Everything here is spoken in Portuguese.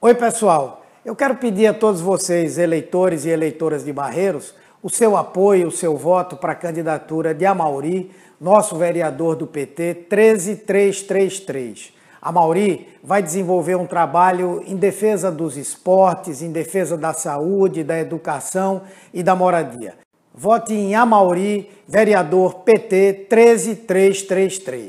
Oi, pessoal. Eu quero pedir a todos vocês, eleitores e eleitoras de Barreiros, o seu apoio, o seu voto para a candidatura de Amauri, nosso vereador do PT, 13333. Amauri vai desenvolver um trabalho em defesa dos esportes, em defesa da saúde, da educação e da moradia. Vote em Amauri, vereador PT 13333.